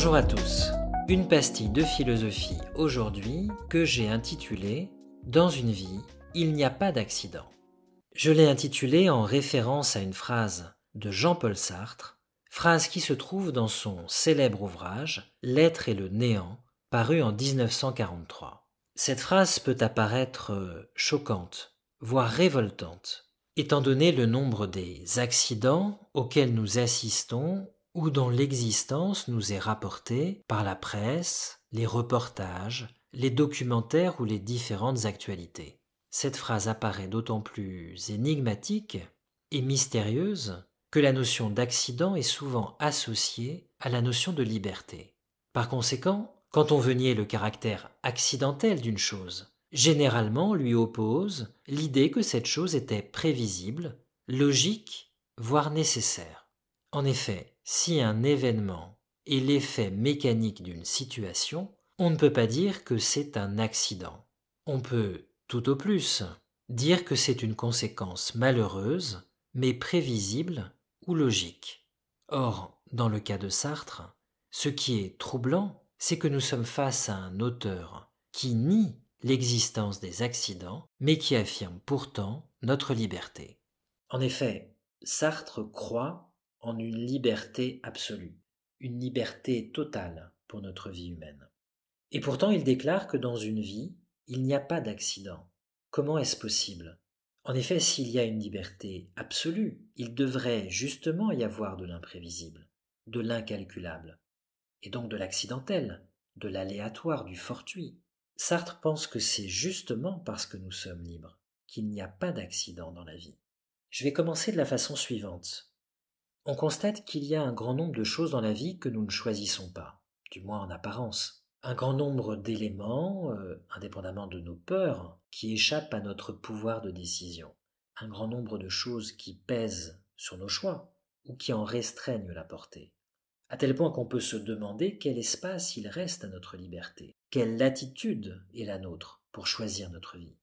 Bonjour à tous. Une pastille de philosophie aujourd'hui que j'ai intitulée Dans une vie, il n'y a pas d'accident. Je l'ai intitulée en référence à une phrase de Jean-Paul Sartre, phrase qui se trouve dans son célèbre ouvrage L'être et le néant, paru en 1943. Cette phrase peut apparaître choquante, voire révoltante, étant donné le nombre des accidents auxquels nous assistons ou dont l'existence nous est rapportée par la presse, les reportages, les documentaires ou les différentes actualités. Cette phrase apparaît d'autant plus énigmatique et mystérieuse que la notion d'accident est souvent associée à la notion de liberté. Par conséquent, quand on veut nier le caractère accidentel d'une chose, généralement lui oppose l'idée que cette chose était prévisible, logique, voire nécessaire. En effet, si un événement est l'effet mécanique d'une situation, on ne peut pas dire que c'est un accident. On peut, tout au plus, dire que c'est une conséquence malheureuse, mais prévisible ou logique. Or, dans le cas de Sartre, ce qui est troublant, c'est que nous sommes face à un auteur qui nie l'existence des accidents, mais qui affirme pourtant notre liberté. En effet, Sartre croit en une liberté absolue, une liberté totale pour notre vie humaine. Et pourtant il déclare que dans une vie, il n'y a pas d'accident. Comment est-ce possible En effet, s'il y a une liberté absolue, il devrait justement y avoir de l'imprévisible, de l'incalculable, et donc de l'accidentel, de l'aléatoire, du fortuit. Sartre pense que c'est justement parce que nous sommes libres qu'il n'y a pas d'accident dans la vie. Je vais commencer de la façon suivante on constate qu'il y a un grand nombre de choses dans la vie que nous ne choisissons pas, du moins en apparence. Un grand nombre d'éléments, euh, indépendamment de nos peurs, qui échappent à notre pouvoir de décision. Un grand nombre de choses qui pèsent sur nos choix ou qui en restreignent la portée. À tel point qu'on peut se demander quel espace il reste à notre liberté, quelle latitude est la nôtre pour choisir notre vie.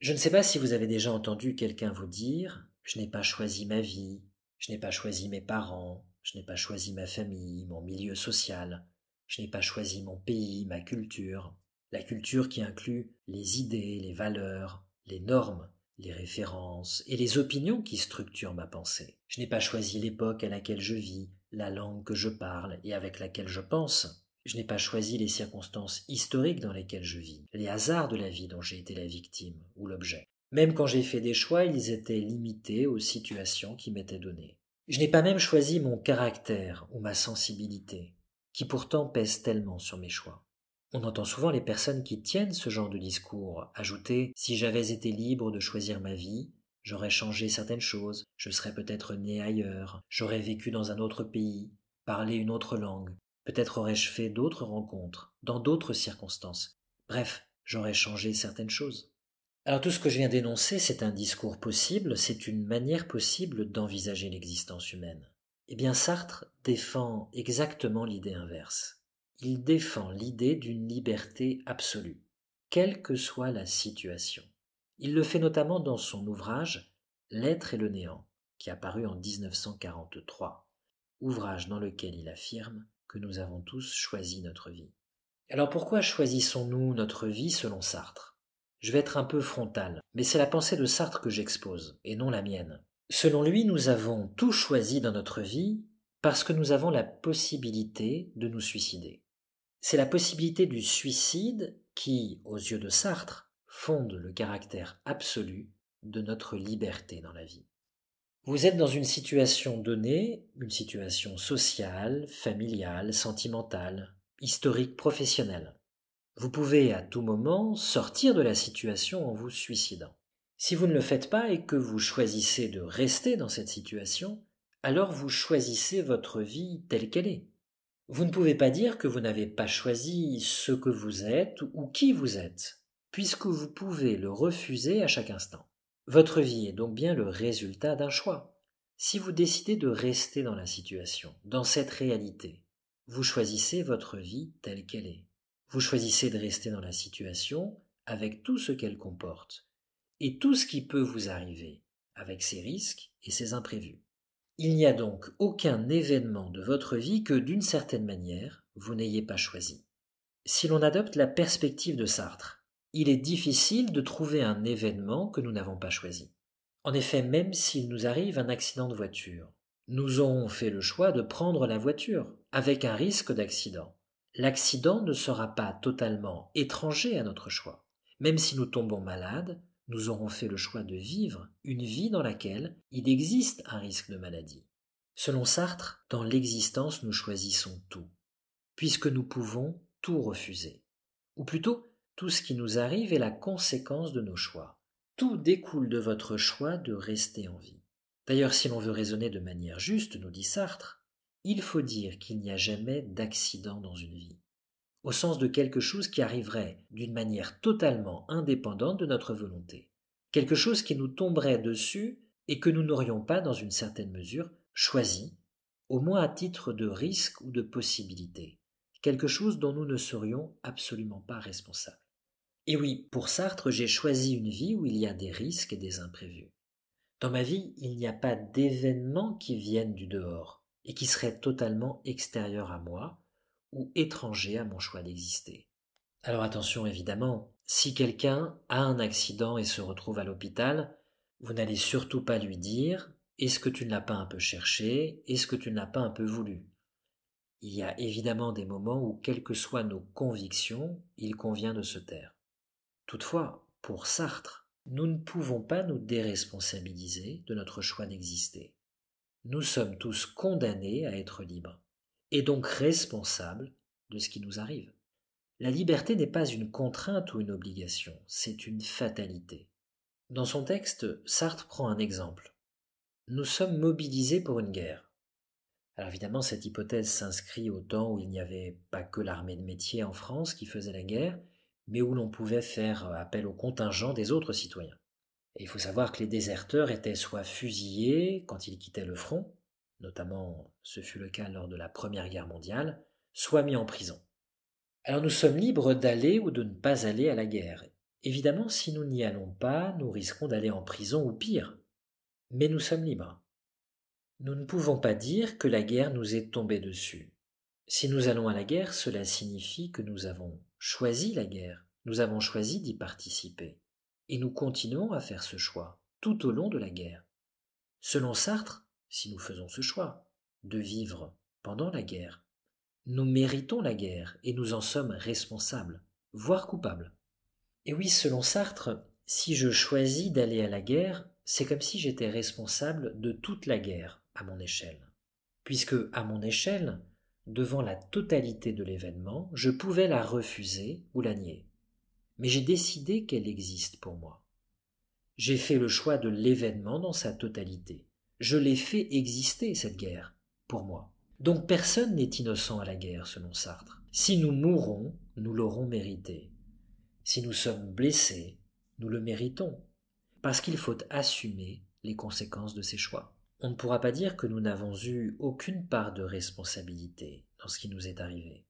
Je ne sais pas si vous avez déjà entendu quelqu'un vous dire Je n'ai pas choisi ma vie, je n'ai pas choisi mes parents, je n'ai pas choisi ma famille, mon milieu social, je n'ai pas choisi mon pays, ma culture, la culture qui inclut les idées, les valeurs, les normes, les références et les opinions qui structurent ma pensée. Je n'ai pas choisi l'époque à laquelle je vis, la langue que je parle et avec laquelle je pense. Je n'ai pas choisi les circonstances historiques dans lesquelles je vis, les hasards de la vie dont j'ai été la victime ou l'objet. Même quand j'ai fait des choix, ils étaient limités aux situations qui m'étaient données. Je n'ai pas même choisi mon caractère ou ma sensibilité, qui pourtant pèsent tellement sur mes choix. On entend souvent les personnes qui tiennent ce genre de discours ajouter Si j'avais été libre de choisir ma vie, j'aurais changé certaines choses, je serais peut-être né ailleurs, j'aurais vécu dans un autre pays, parlé une autre langue, peut-être aurais-je fait d'autres rencontres, dans d'autres circonstances. Bref, j'aurais changé certaines choses. Alors tout ce que je viens d'énoncer, c'est un discours possible, c'est une manière possible d'envisager l'existence humaine. Eh bien Sartre défend exactement l'idée inverse. Il défend l'idée d'une liberté absolue, quelle que soit la situation. Il le fait notamment dans son ouvrage L'être et le néant, qui a paru en 1943, ouvrage dans lequel il affirme que nous avons tous choisi notre vie. Alors pourquoi choisissons-nous notre vie selon Sartre je vais être un peu frontal, mais c'est la pensée de Sartre que j'expose, et non la mienne. Selon lui, nous avons tout choisi dans notre vie parce que nous avons la possibilité de nous suicider. C'est la possibilité du suicide qui, aux yeux de Sartre, fonde le caractère absolu de notre liberté dans la vie. Vous êtes dans une situation donnée, une situation sociale, familiale, sentimentale, historique, professionnelle. Vous pouvez à tout moment sortir de la situation en vous suicidant. Si vous ne le faites pas et que vous choisissez de rester dans cette situation, alors vous choisissez votre vie telle qu'elle est. Vous ne pouvez pas dire que vous n'avez pas choisi ce que vous êtes ou qui vous êtes, puisque vous pouvez le refuser à chaque instant. Votre vie est donc bien le résultat d'un choix. Si vous décidez de rester dans la situation, dans cette réalité, vous choisissez votre vie telle qu'elle est. Vous choisissez de rester dans la situation avec tout ce qu'elle comporte et tout ce qui peut vous arriver avec ses risques et ses imprévus. Il n'y a donc aucun événement de votre vie que d'une certaine manière vous n'ayez pas choisi. Si l'on adopte la perspective de Sartre, il est difficile de trouver un événement que nous n'avons pas choisi. En effet, même s'il nous arrive un accident de voiture, nous aurons fait le choix de prendre la voiture, avec un risque d'accident. L'accident ne sera pas totalement étranger à notre choix. Même si nous tombons malades, nous aurons fait le choix de vivre une vie dans laquelle il existe un risque de maladie. Selon Sartre, dans l'existence, nous choisissons tout, puisque nous pouvons tout refuser. Ou plutôt, tout ce qui nous arrive est la conséquence de nos choix. Tout découle de votre choix de rester en vie. D'ailleurs, si l'on veut raisonner de manière juste, nous dit Sartre, il faut dire qu'il n'y a jamais d'accident dans une vie, au sens de quelque chose qui arriverait d'une manière totalement indépendante de notre volonté, quelque chose qui nous tomberait dessus et que nous n'aurions pas, dans une certaine mesure, choisi, au moins à titre de risque ou de possibilité, quelque chose dont nous ne serions absolument pas responsables. Et oui, pour Sartre, j'ai choisi une vie où il y a des risques et des imprévus. Dans ma vie, il n'y a pas d'événements qui viennent du dehors, et qui serait totalement extérieur à moi ou étranger à mon choix d'exister. Alors attention évidemment, si quelqu'un a un accident et se retrouve à l'hôpital, vous n'allez surtout pas lui dire Est-ce que tu ne l'as pas un peu cherché Est-ce que tu ne l'as pas un peu voulu Il y a évidemment des moments où, quelles que soient nos convictions, il convient de se taire. Toutefois, pour Sartre, nous ne pouvons pas nous déresponsabiliser de notre choix d'exister nous sommes tous condamnés à être libres, et donc responsables de ce qui nous arrive. La liberté n'est pas une contrainte ou une obligation, c'est une fatalité. Dans son texte, Sartre prend un exemple. Nous sommes mobilisés pour une guerre. Alors évidemment, cette hypothèse s'inscrit au temps où il n'y avait pas que l'armée de métier en France qui faisait la guerre, mais où l'on pouvait faire appel aux contingents des autres citoyens il faut savoir que les déserteurs étaient soit fusillés quand ils quittaient le front, notamment ce fut le cas lors de la Première Guerre mondiale, soit mis en prison. Alors nous sommes libres d'aller ou de ne pas aller à la guerre. Évidemment, si nous n'y allons pas, nous risquons d'aller en prison ou pire. Mais nous sommes libres. Nous ne pouvons pas dire que la guerre nous est tombée dessus. Si nous allons à la guerre, cela signifie que nous avons choisi la guerre, nous avons choisi d'y participer. Et nous continuons à faire ce choix tout au long de la guerre. Selon Sartre, si nous faisons ce choix de vivre pendant la guerre, nous méritons la guerre et nous en sommes responsables, voire coupables. Et oui, selon Sartre, si je choisis d'aller à la guerre, c'est comme si j'étais responsable de toute la guerre à mon échelle. Puisque, à mon échelle, devant la totalité de l'événement, je pouvais la refuser ou la nier mais j'ai décidé qu'elle existe pour moi. J'ai fait le choix de l'événement dans sa totalité. Je l'ai fait exister, cette guerre, pour moi. Donc personne n'est innocent à la guerre, selon Sartre. Si nous mourons, nous l'aurons mérité. Si nous sommes blessés, nous le méritons, parce qu'il faut assumer les conséquences de ces choix. On ne pourra pas dire que nous n'avons eu aucune part de responsabilité dans ce qui nous est arrivé.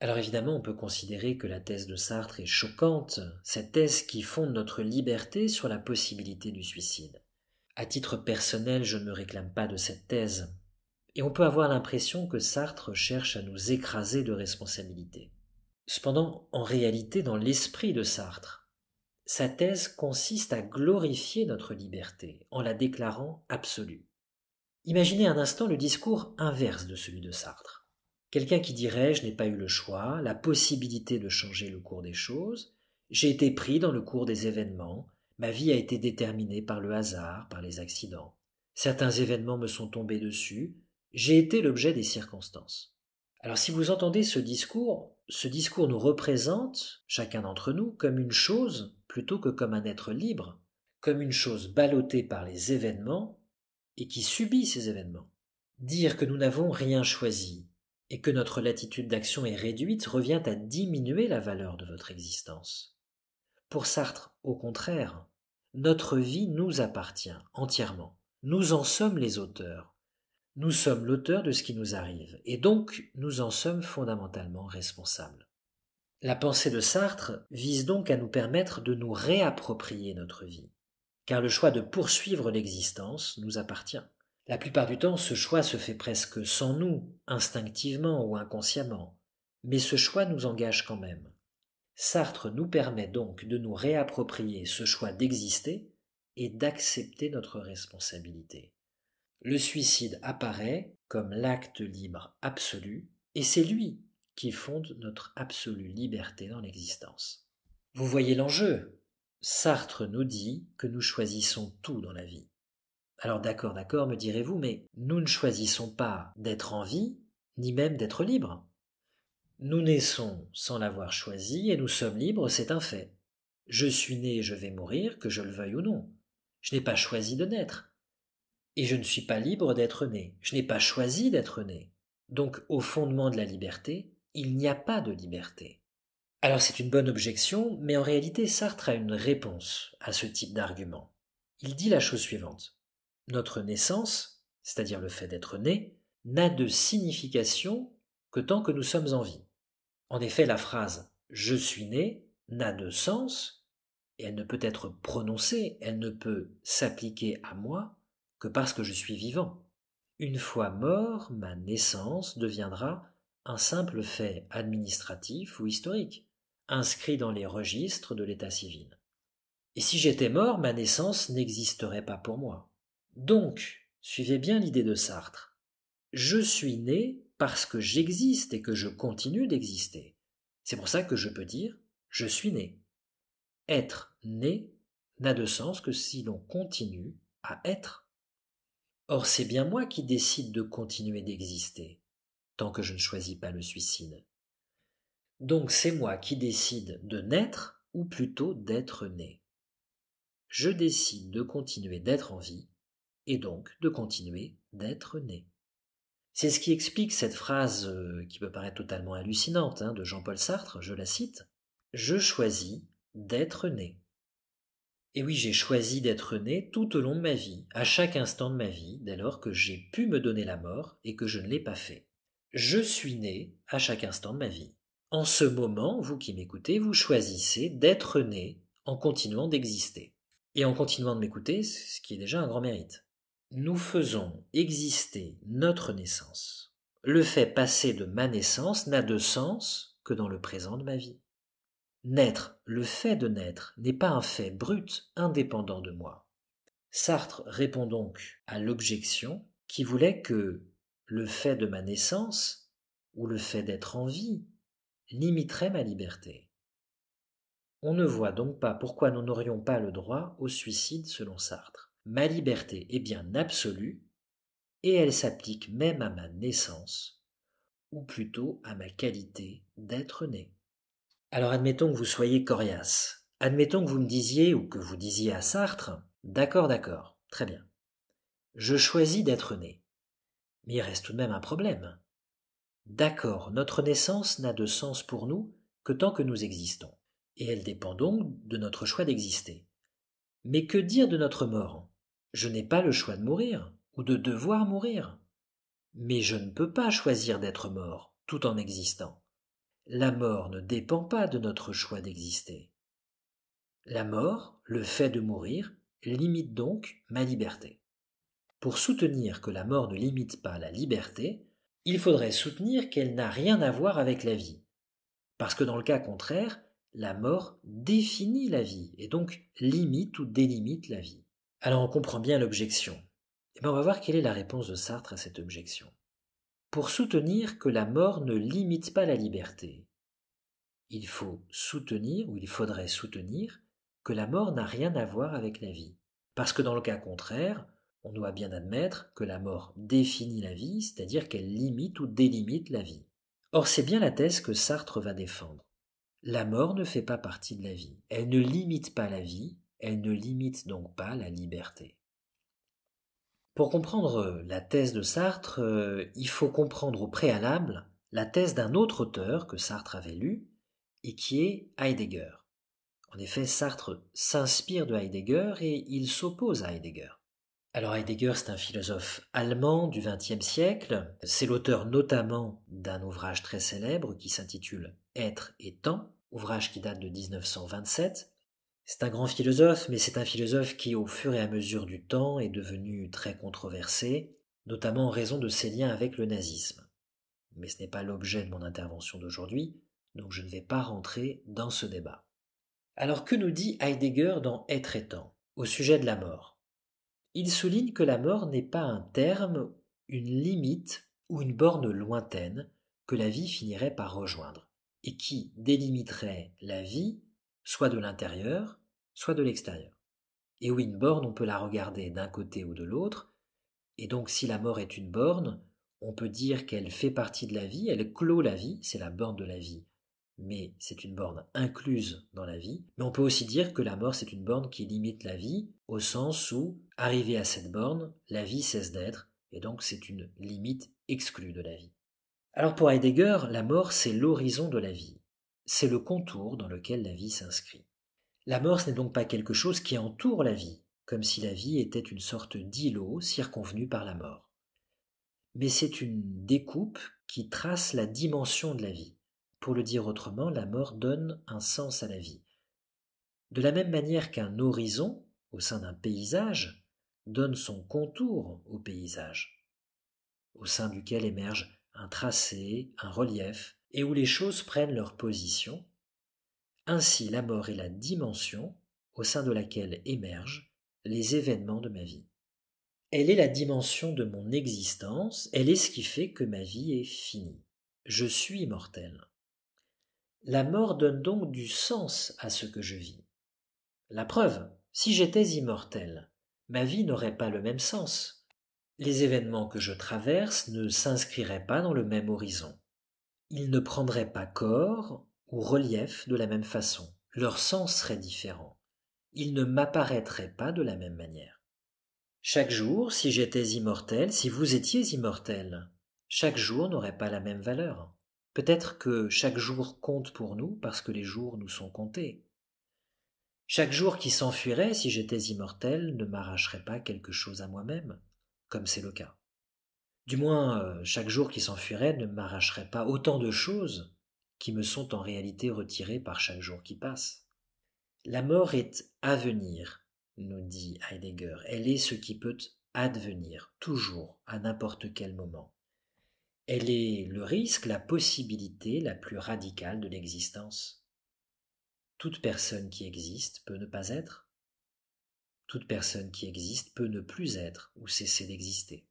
Alors évidemment, on peut considérer que la thèse de Sartre est choquante, cette thèse qui fonde notre liberté sur la possibilité du suicide. À titre personnel, je ne me réclame pas de cette thèse. Et on peut avoir l'impression que Sartre cherche à nous écraser de responsabilité. Cependant, en réalité, dans l'esprit de Sartre, sa thèse consiste à glorifier notre liberté en la déclarant absolue. Imaginez un instant le discours inverse de celui de Sartre. Quelqu'un qui dirait je n'ai pas eu le choix, la possibilité de changer le cours des choses, j'ai été pris dans le cours des événements, ma vie a été déterminée par le hasard, par les accidents. Certains événements me sont tombés dessus, j'ai été l'objet des circonstances. Alors si vous entendez ce discours, ce discours nous représente, chacun d'entre nous, comme une chose plutôt que comme un être libre, comme une chose ballottée par les événements et qui subit ces événements. Dire que nous n'avons rien choisi, et que notre latitude d'action est réduite revient à diminuer la valeur de votre existence. Pour Sartre, au contraire, notre vie nous appartient entièrement. Nous en sommes les auteurs. Nous sommes l'auteur de ce qui nous arrive, et donc nous en sommes fondamentalement responsables. La pensée de Sartre vise donc à nous permettre de nous réapproprier notre vie, car le choix de poursuivre l'existence nous appartient. La plupart du temps, ce choix se fait presque sans nous, instinctivement ou inconsciemment, mais ce choix nous engage quand même. Sartre nous permet donc de nous réapproprier ce choix d'exister et d'accepter notre responsabilité. Le suicide apparaît comme l'acte libre absolu, et c'est lui qui fonde notre absolue liberté dans l'existence. Vous voyez l'enjeu Sartre nous dit que nous choisissons tout dans la vie. Alors d'accord, d'accord, me direz-vous, mais nous ne choisissons pas d'être en vie, ni même d'être libres. Nous naissons sans l'avoir choisi et nous sommes libres, c'est un fait. Je suis né et je vais mourir, que je le veuille ou non. Je n'ai pas choisi de naître. Et je ne suis pas libre d'être né. Je n'ai pas choisi d'être né. Donc au fondement de la liberté, il n'y a pas de liberté. Alors c'est une bonne objection, mais en réalité Sartre a une réponse à ce type d'argument. Il dit la chose suivante. Notre naissance, c'est-à-dire le fait d'être né, n'a de signification que tant que nous sommes en vie. En effet, la phrase Je suis né n'a de sens, et elle ne peut être prononcée, elle ne peut s'appliquer à moi que parce que je suis vivant. Une fois mort, ma naissance deviendra un simple fait administratif ou historique, inscrit dans les registres de l'état civil. Et si j'étais mort, ma naissance n'existerait pas pour moi. Donc, suivez bien l'idée de Sartre. Je suis né parce que j'existe et que je continue d'exister. C'est pour ça que je peux dire je suis né. Être né n'a de sens que si l'on continue à être. Or c'est bien moi qui décide de continuer d'exister, tant que je ne choisis pas le suicide. Donc c'est moi qui décide de naître, ou plutôt d'être né. Je décide de continuer d'être en vie, et donc de continuer d'être né. C'est ce qui explique cette phrase euh, qui peut paraître totalement hallucinante hein, de Jean-Paul Sartre, je la cite Je choisis d'être né. Et oui, j'ai choisi d'être né tout au long de ma vie, à chaque instant de ma vie, dès lors que j'ai pu me donner la mort et que je ne l'ai pas fait. Je suis né à chaque instant de ma vie. En ce moment, vous qui m'écoutez, vous choisissez d'être né en continuant d'exister. Et en continuant de m'écouter, ce qui est déjà un grand mérite nous faisons exister notre naissance. Le fait passé de ma naissance n'a de sens que dans le présent de ma vie. Naître, le fait de naître, n'est pas un fait brut indépendant de moi. Sartre répond donc à l'objection qui voulait que le fait de ma naissance, ou le fait d'être en vie, limiterait ma liberté. On ne voit donc pas pourquoi nous n'aurions pas le droit au suicide selon Sartre ma liberté est bien absolue, et elle s'applique même à ma naissance, ou plutôt à ma qualité d'être né. Alors admettons que vous soyez coriace. Admettons que vous me disiez ou que vous disiez à Sartre D'accord, d'accord, très bien. Je choisis d'être né. Mais il reste tout de même un problème. D'accord, notre naissance n'a de sens pour nous que tant que nous existons, et elle dépend donc de notre choix d'exister. Mais que dire de notre mort je n'ai pas le choix de mourir, ou de devoir mourir. Mais je ne peux pas choisir d'être mort, tout en existant. La mort ne dépend pas de notre choix d'exister. La mort, le fait de mourir, limite donc ma liberté. Pour soutenir que la mort ne limite pas la liberté, il faudrait soutenir qu'elle n'a rien à voir avec la vie. Parce que dans le cas contraire, la mort définit la vie et donc limite ou délimite la vie. Alors on comprend bien l'objection. Et eh bien on va voir quelle est la réponse de Sartre à cette objection. Pour soutenir que la mort ne limite pas la liberté, il faut soutenir, ou il faudrait soutenir, que la mort n'a rien à voir avec la vie. Parce que dans le cas contraire, on doit bien admettre que la mort définit la vie, c'est-à-dire qu'elle limite ou délimite la vie. Or c'est bien la thèse que Sartre va défendre. La mort ne fait pas partie de la vie. Elle ne limite pas la vie, elle ne limite donc pas la liberté. Pour comprendre euh, la thèse de Sartre, euh, il faut comprendre au préalable la thèse d'un autre auteur que Sartre avait lu et qui est Heidegger. En effet, Sartre s'inspire de Heidegger et il s'oppose à Heidegger. Alors Heidegger, c'est un philosophe allemand du XXe siècle. C'est l'auteur notamment d'un ouvrage très célèbre qui s'intitule Être et temps, ouvrage qui date de 1927 c'est un grand philosophe, mais c'est un philosophe qui, au fur et à mesure du temps, est devenu très controversé, notamment en raison de ses liens avec le nazisme. Mais ce n'est pas l'objet de mon intervention d'aujourd'hui, donc je ne vais pas rentrer dans ce débat. Alors que nous dit Heidegger dans Être et temps, au sujet de la mort Il souligne que la mort n'est pas un terme, une limite ou une borne lointaine que la vie finirait par rejoindre, et qui délimiterait la vie soit de l'intérieur, soit de l'extérieur. Et oui, une borne, on peut la regarder d'un côté ou de l'autre, et donc si la mort est une borne, on peut dire qu'elle fait partie de la vie, elle clôt la vie, c'est la borne de la vie, mais c'est une borne incluse dans la vie. Mais on peut aussi dire que la mort, c'est une borne qui limite la vie, au sens où, arrivé à cette borne, la vie cesse d'être, et donc c'est une limite exclue de la vie. Alors pour Heidegger, la mort, c'est l'horizon de la vie, c'est le contour dans lequel la vie s'inscrit. La mort, ce n'est donc pas quelque chose qui entoure la vie, comme si la vie était une sorte d'îlot circonvenu par la mort. Mais c'est une découpe qui trace la dimension de la vie. Pour le dire autrement, la mort donne un sens à la vie. De la même manière qu'un horizon, au sein d'un paysage, donne son contour au paysage, au sein duquel émerge un tracé, un relief, et où les choses prennent leur position, ainsi, la mort est la dimension au sein de laquelle émergent les événements de ma vie. Elle est la dimension de mon existence, elle est ce qui fait que ma vie est finie. Je suis immortel. La mort donne donc du sens à ce que je vis. La preuve, si j'étais immortel, ma vie n'aurait pas le même sens. Les événements que je traverse ne s'inscriraient pas dans le même horizon. Ils ne prendraient pas corps ou relief de la même façon. Leur sens serait différent. Ils ne m'apparaîtraient pas de la même manière. Chaque jour, si j'étais immortel, si vous étiez immortel, chaque jour n'aurait pas la même valeur. Peut-être que chaque jour compte pour nous parce que les jours nous sont comptés. Chaque jour qui s'enfuirait, si j'étais immortel, ne m'arracherait pas quelque chose à moi-même, comme c'est le cas. Du moins, euh, chaque jour qui s'enfuirait ne m'arracherait pas autant de choses qui me sont en réalité retirés par chaque jour qui passe. La mort est à venir, nous dit Heidegger, elle est ce qui peut advenir, toujours, à n'importe quel moment. Elle est le risque, la possibilité la plus radicale de l'existence. Toute personne qui existe peut ne pas être. Toute personne qui existe peut ne plus être ou cesser d'exister.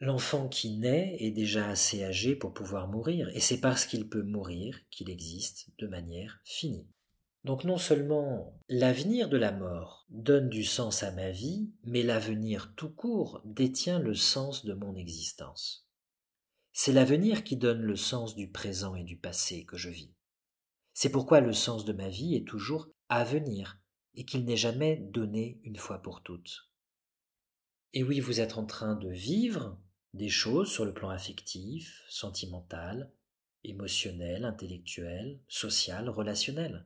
L'enfant qui naît est déjà assez âgé pour pouvoir mourir, et c'est parce qu'il peut mourir qu'il existe de manière finie. Donc non seulement l'avenir de la mort donne du sens à ma vie, mais l'avenir tout court détient le sens de mon existence. C'est l'avenir qui donne le sens du présent et du passé que je vis. C'est pourquoi le sens de ma vie est toujours à venir, et qu'il n'est jamais donné une fois pour toutes. Et oui, vous êtes en train de vivre, des choses sur le plan affectif, sentimental, émotionnel, intellectuel, social, relationnel.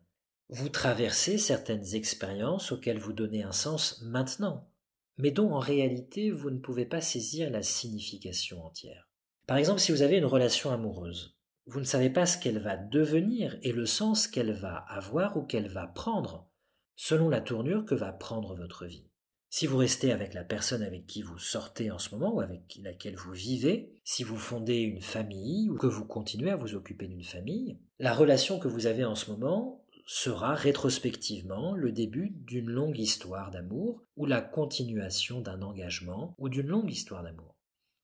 Vous traversez certaines expériences auxquelles vous donnez un sens maintenant, mais dont en réalité vous ne pouvez pas saisir la signification entière. Par exemple, si vous avez une relation amoureuse, vous ne savez pas ce qu'elle va devenir et le sens qu'elle va avoir ou qu'elle va prendre, selon la tournure que va prendre votre vie. Si vous restez avec la personne avec qui vous sortez en ce moment ou avec laquelle vous vivez, si vous fondez une famille ou que vous continuez à vous occuper d'une famille, la relation que vous avez en ce moment sera rétrospectivement le début d'une longue histoire d'amour ou la continuation d'un engagement ou d'une longue histoire d'amour.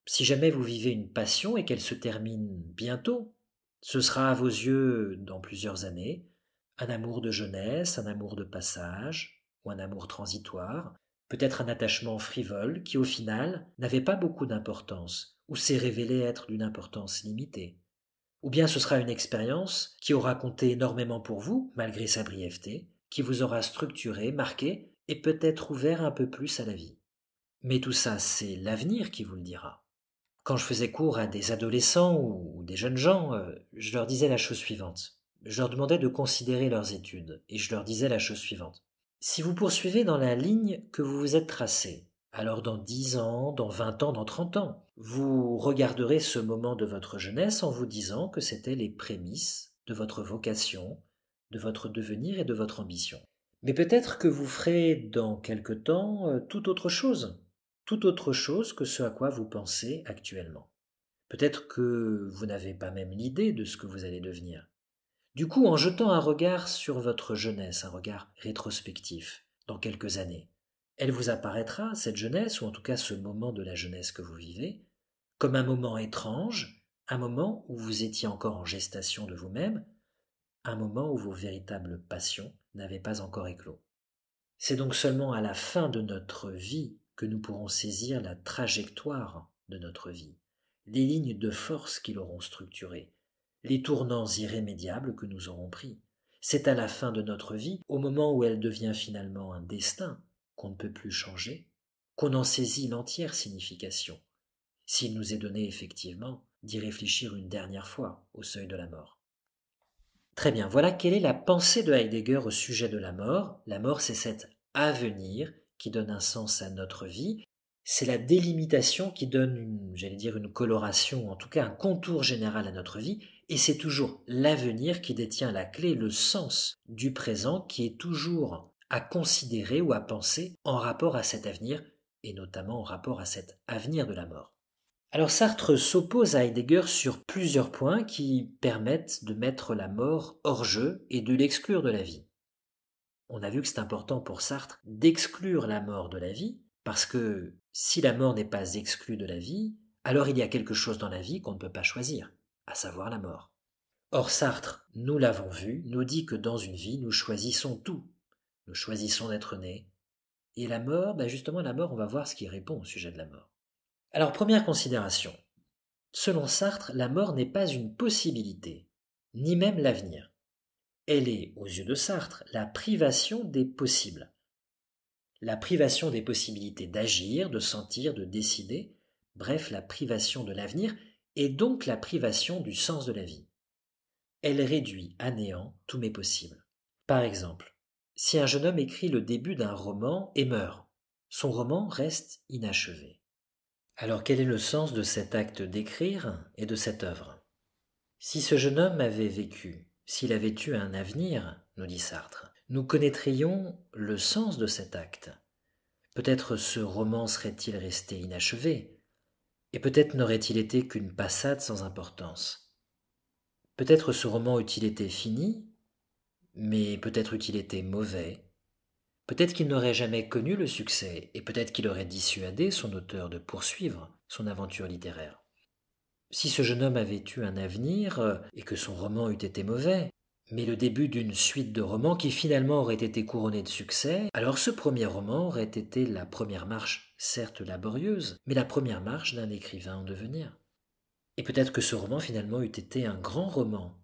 Si jamais vous vivez une passion et qu'elle se termine bientôt, ce sera à vos yeux, dans plusieurs années, un amour de jeunesse, un amour de passage ou un amour transitoire, peut-être un attachement frivole qui au final n'avait pas beaucoup d'importance, ou s'est révélé être d'une importance limitée. Ou bien ce sera une expérience qui aura compté énormément pour vous, malgré sa brièveté, qui vous aura structuré, marqué, et peut-être ouvert un peu plus à la vie. Mais tout ça, c'est l'avenir qui vous le dira. Quand je faisais cours à des adolescents ou des jeunes gens, euh, je leur disais la chose suivante. Je leur demandais de considérer leurs études, et je leur disais la chose suivante. Si vous poursuivez dans la ligne que vous vous êtes tracée, alors dans dix ans, dans vingt ans, dans trente ans, vous regarderez ce moment de votre jeunesse en vous disant que c'était les prémices de votre vocation, de votre devenir et de votre ambition. Mais peut-être que vous ferez dans quelque temps euh, tout autre chose, tout autre chose que ce à quoi vous pensez actuellement. Peut-être que vous n'avez pas même l'idée de ce que vous allez devenir. Du coup, en jetant un regard sur votre jeunesse, un regard rétrospectif, dans quelques années, elle vous apparaîtra, cette jeunesse, ou en tout cas ce moment de la jeunesse que vous vivez, comme un moment étrange, un moment où vous étiez encore en gestation de vous-même, un moment où vos véritables passions n'avaient pas encore éclos. C'est donc seulement à la fin de notre vie que nous pourrons saisir la trajectoire de notre vie, les lignes de force qui l'auront structurée, les tournants irrémédiables que nous aurons pris. C'est à la fin de notre vie, au moment où elle devient finalement un destin qu'on ne peut plus changer, qu'on en saisit l'entière signification, s'il nous est donné effectivement d'y réfléchir une dernière fois au seuil de la mort. Très bien, voilà quelle est la pensée de Heidegger au sujet de la mort. La mort, c'est cet avenir qui donne un sens à notre vie. C'est la délimitation qui donne une, j'allais dire, une coloration, en tout cas un contour général à notre vie, et c'est toujours l'avenir qui détient la clé, le sens du présent qui est toujours à considérer ou à penser en rapport à cet avenir, et notamment en rapport à cet avenir de la mort. Alors Sartre s'oppose à Heidegger sur plusieurs points qui permettent de mettre la mort hors jeu et de l'exclure de la vie. On a vu que c'est important pour Sartre d'exclure la mort de la vie, parce que si la mort n'est pas exclue de la vie, alors il y a quelque chose dans la vie qu'on ne peut pas choisir à savoir la mort. Or Sartre, nous l'avons vu, nous dit que dans une vie, nous choisissons tout. Nous choisissons d'être nés. Et la mort, ben justement la mort, on va voir ce qui répond au sujet de la mort. Alors première considération. Selon Sartre, la mort n'est pas une possibilité, ni même l'avenir. Elle est, aux yeux de Sartre, la privation des possibles. La privation des possibilités d'agir, de sentir, de décider, bref, la privation de l'avenir, et donc la privation du sens de la vie. Elle réduit à néant tous mes possibles. Par exemple, si un jeune homme écrit le début d'un roman et meurt, son roman reste inachevé. Alors quel est le sens de cet acte d'écrire et de cette œuvre Si ce jeune homme avait vécu, s'il avait eu un avenir, nous dit Sartre, nous connaîtrions le sens de cet acte. Peut-être ce roman serait-il resté inachevé, et peut-être n'aurait-il été qu'une passade sans importance. Peut-être ce roman eût-il été fini, mais peut-être eût-il été mauvais. Peut-être qu'il n'aurait jamais connu le succès, et peut-être qu'il aurait dissuadé son auteur de poursuivre son aventure littéraire. Si ce jeune homme avait eu un avenir, euh, et que son roman eût été mauvais, mais le début d'une suite de romans qui finalement aurait été couronnée de succès. Alors ce premier roman aurait été la première marche, certes laborieuse, mais la première marche d'un écrivain en devenir. Et peut-être que ce roman finalement eût été un grand roman,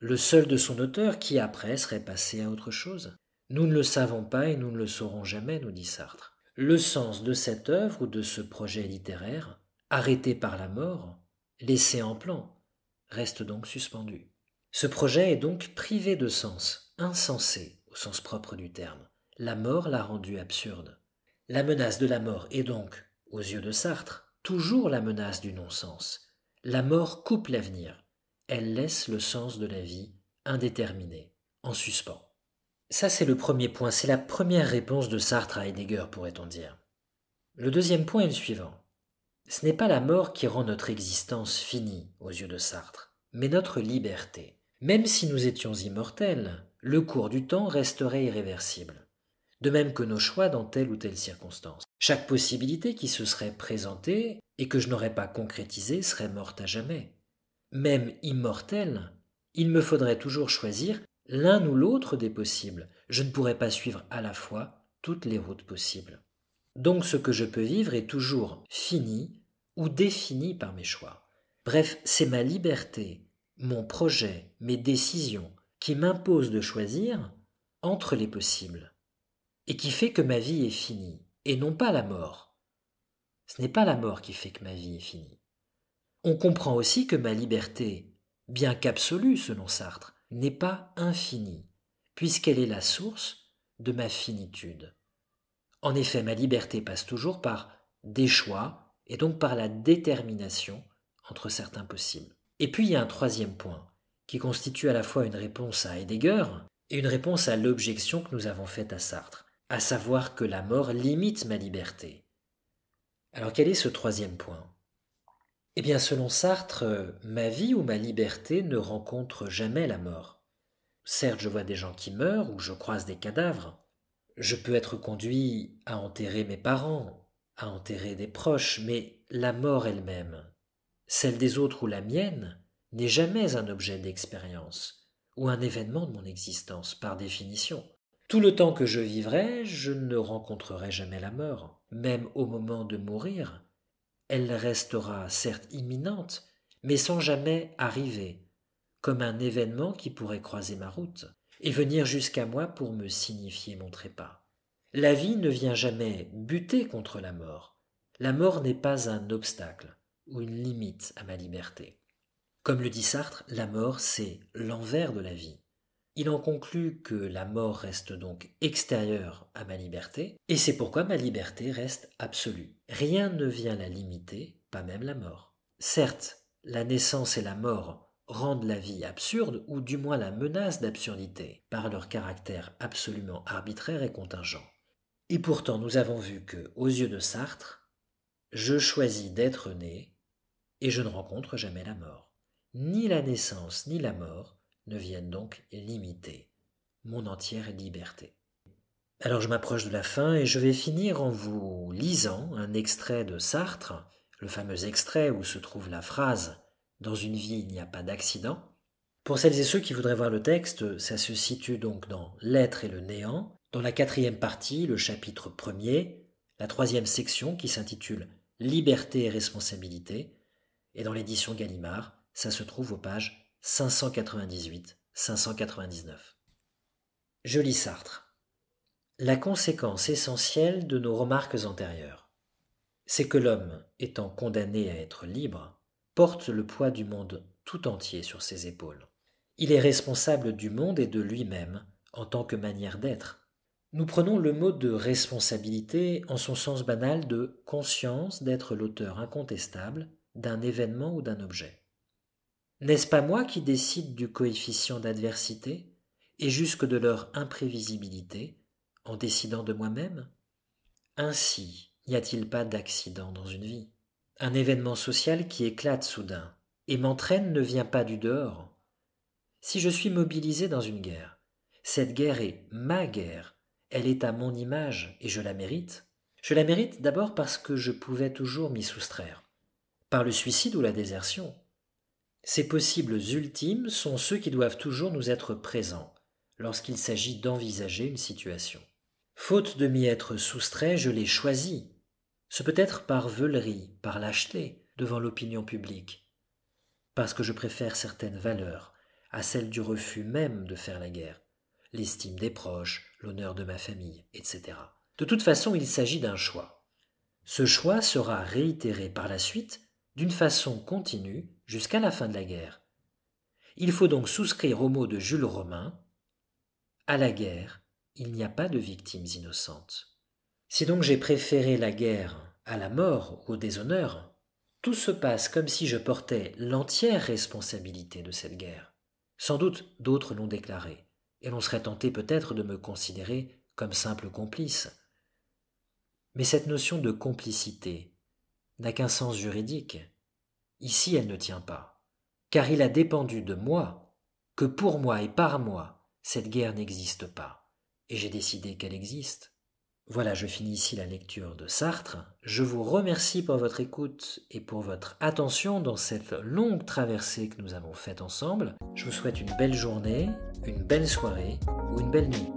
le seul de son auteur qui après serait passé à autre chose. Nous ne le savons pas et nous ne le saurons jamais, nous dit Sartre. Le sens de cette œuvre ou de ce projet littéraire, arrêté par la mort, laissé en plan, reste donc suspendu. Ce projet est donc privé de sens, insensé au sens propre du terme. La mort l'a rendu absurde. La menace de la mort est donc, aux yeux de Sartre, toujours la menace du non-sens. La mort coupe l'avenir. Elle laisse le sens de la vie indéterminé, en suspens. Ça, c'est le premier point, c'est la première réponse de Sartre à Heidegger, pourrait-on dire. Le deuxième point est le suivant. Ce n'est pas la mort qui rend notre existence finie aux yeux de Sartre, mais notre liberté. Même si nous étions immortels, le cours du temps resterait irréversible. De même que nos choix dans telle ou telle circonstance. Chaque possibilité qui se serait présentée et que je n'aurais pas concrétisée serait morte à jamais. Même immortel, il me faudrait toujours choisir l'un ou l'autre des possibles. Je ne pourrais pas suivre à la fois toutes les routes possibles. Donc ce que je peux vivre est toujours fini ou défini par mes choix. Bref, c'est ma liberté mon projet, mes décisions, qui m'imposent de choisir entre les possibles, et qui fait que ma vie est finie, et non pas la mort. Ce n'est pas la mort qui fait que ma vie est finie. On comprend aussi que ma liberté, bien qu'absolue selon Sartre, n'est pas infinie, puisqu'elle est la source de ma finitude. En effet, ma liberté passe toujours par des choix, et donc par la détermination entre certains possibles. Et puis il y a un troisième point, qui constitue à la fois une réponse à Heidegger et une réponse à l'objection que nous avons faite à Sartre, à savoir que la mort limite ma liberté. Alors quel est ce troisième point Eh bien selon Sartre, ma vie ou ma liberté ne rencontre jamais la mort. Certes, je vois des gens qui meurent ou je croise des cadavres. Je peux être conduit à enterrer mes parents, à enterrer des proches, mais la mort elle-même, celle des autres ou la mienne, n'est jamais un objet d'expérience ou un événement de mon existence par définition. Tout le temps que je vivrai, je ne rencontrerai jamais la mort. Même au moment de mourir, elle restera certes imminente, mais sans jamais arriver, comme un événement qui pourrait croiser ma route et venir jusqu'à moi pour me signifier mon trépas. La vie ne vient jamais buter contre la mort. La mort n'est pas un obstacle une limite à ma liberté. Comme le dit Sartre, la mort, c'est l'envers de la vie. Il en conclut que la mort reste donc extérieure à ma liberté, et c'est pourquoi ma liberté reste absolue. Rien ne vient la limiter, pas même la mort. Certes, la naissance et la mort rendent la vie absurde, ou du moins la menace d'absurdité, par leur caractère absolument arbitraire et contingent. Et pourtant, nous avons vu que, aux yeux de Sartre, je choisis d'être né et je ne rencontre jamais la mort. Ni la naissance ni la mort ne viennent donc limiter mon entière liberté. Alors je m'approche de la fin et je vais finir en vous lisant un extrait de Sartre, le fameux extrait où se trouve la phrase Dans une vie il n'y a pas d'accident. Pour celles et ceux qui voudraient voir le texte, ça se situe donc dans L'être et le néant, dans la quatrième partie, le chapitre premier, la troisième section qui s'intitule Liberté et responsabilité, et dans l'édition Gallimard, ça se trouve aux pages 598-599. Je Sartre. La conséquence essentielle de nos remarques antérieures, c'est que l'homme, étant condamné à être libre, porte le poids du monde tout entier sur ses épaules. Il est responsable du monde et de lui-même en tant que manière d'être. Nous prenons le mot de responsabilité en son sens banal de conscience d'être l'auteur incontestable d'un événement ou d'un objet. N'est-ce pas moi qui décide du coefficient d'adversité et jusque de leur imprévisibilité en décidant de moi-même Ainsi, n'y a-t-il pas d'accident dans une vie Un événement social qui éclate soudain et m'entraîne ne vient pas du dehors. Si je suis mobilisé dans une guerre, cette guerre est ma guerre, elle est à mon image et je la mérite. Je la mérite d'abord parce que je pouvais toujours m'y soustraire par le suicide ou la désertion. Ces possibles ultimes sont ceux qui doivent toujours nous être présents lorsqu'il s'agit d'envisager une situation. Faute de m'y être soustrait, je l'ai choisi. Ce peut être par veulerie, par lâcheté, devant l'opinion publique, parce que je préfère certaines valeurs à celles du refus même de faire la guerre, l'estime des proches, l'honneur de ma famille, etc. De toute façon, il s'agit d'un choix. Ce choix sera réitéré par la suite d'une façon continue jusqu'à la fin de la guerre. Il faut donc souscrire au mot de Jules Romain À la guerre, il n'y a pas de victimes innocentes. Si donc j'ai préféré la guerre à la mort ou au déshonneur, tout se passe comme si je portais l'entière responsabilité de cette guerre. Sans doute d'autres l'ont déclaré, et l'on serait tenté peut-être de me considérer comme simple complice. Mais cette notion de complicité n'a qu'un sens juridique. Ici, elle ne tient pas, car il a dépendu de moi que pour moi et par moi, cette guerre n'existe pas, et j'ai décidé qu'elle existe. Voilà, je finis ici la lecture de Sartre. Je vous remercie pour votre écoute et pour votre attention dans cette longue traversée que nous avons faite ensemble. Je vous souhaite une belle journée, une belle soirée ou une belle nuit.